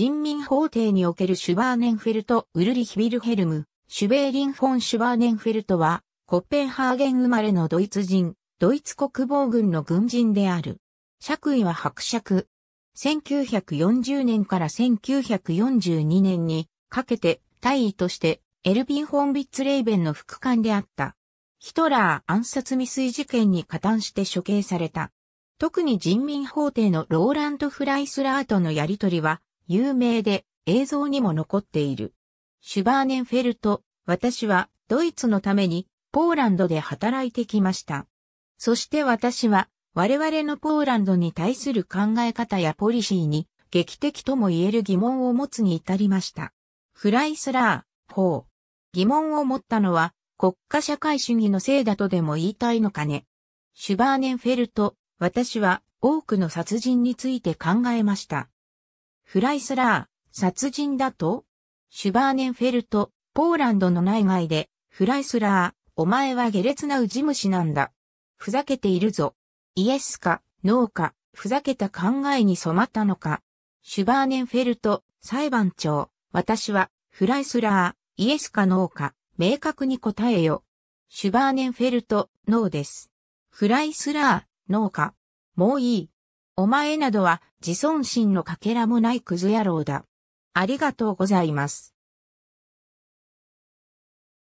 人民法廷におけるシュバーネンフェルト・ウルリヒ・ビルヘルム、シュベーリン・フォン・シュバーネンフェルトは、コッペンハーゲン生まれのドイツ人、ドイツ国防軍の軍人である。爵位は伯爵。1940年から1942年にかけて大尉としてエルビン・フォン・ビッツ・レイベンの副官であった。ヒトラー暗殺未遂事件に加担して処刑された。特に人民法廷のローランド・フライスラーとのやりとりは有名で映像にも残っている。シュバーネンフェルト、私はドイツのためにポーランドで働いてきました。そして私は我々のポーランドに対する考え方やポリシーに劇的とも言える疑問を持つに至りました。フライスラー、う。疑問を持ったのは国家社会主義のせいだとでも言いたいのかね。シュバーネンフェルト、私は多くの殺人について考えました。フライスラー、殺人だとシュバーネンフェルト、ポーランドの内外で、フライスラー、お前は下劣なウジ虫なんだ。ふざけているぞ。イエスか、ノーか、ふざけた考えに染まったのか。シュバーネンフェルト、裁判長、私は、フライスラー、イエスかノーか、明確に答えよ。シュバーネンフェルト、ノーです。フライスラー、ノーか。もういい。お前などは自尊心のかけらもないクズ野郎だ。ありがとうございます。